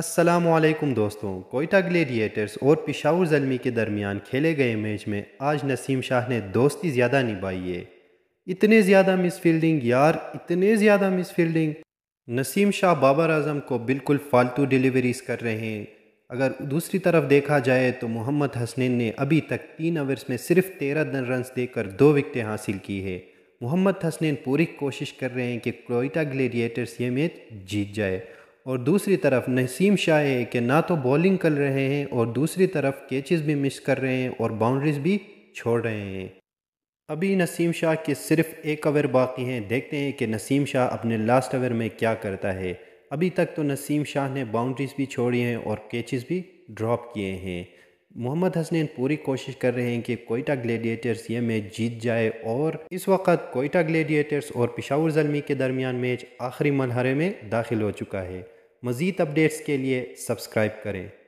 असलम दोस्तों कोयटा ग्लेडिएटर्स और पिशावर जलमी के दरमियान खेले गए मैच में आज नसीम शाह ने दोस्ती ज़्यादा निभाई है इतने ज़्यादा मिस फील्डिंग यार इतने ज़्यादा मिस फील्डिंग नसीम शाह बाबर आजम को बिल्कुल फालतू डिलीवरीज कर रहे हैं अगर दूसरी तरफ देखा जाए तो मोहम्मद हसनैन ने अभी तक तीन ओवर्स में सिर्फ तेरह रन देकर दो विकटें हासिल की है मोहम्मद हसनैन पूरी कोशिश कर रहे हैं कि कोयटा ग्लेडिएटर्स ये मैच जीत जाए और दूसरी तरफ नसीम शाह है कि ना तो बॉलिंग कर रहे हैं और दूसरी तरफ कैचेस भी मिस कर रहे हैं और बाउंड्रीज भी छोड़ रहे हैं अभी नसीम शाह के सिर्फ एक ओवर बाकी हैं देखते हैं कि नसीम शाह अपने लास्ट ओवर में क्या करता है अभी तक तो नसीम शाह ने बाउंड्रीज भी छोड़ी हैं और कैचेस भी ड्रॉप किए हैं मोहम्मद हसनैन पूरी कोशिश कर रहे हैं कि कोयटा ग्लेडिएटर्स ये मैच जीत जाए और इस वक्त कोयटा ग्लेडिएटर्स और पिशावर जलमी के दरमियान मैच आखिरी मरहरे में दाखिल हो चुका है मज़ीद अपडेट्स के लिए सब्सक्राइब करें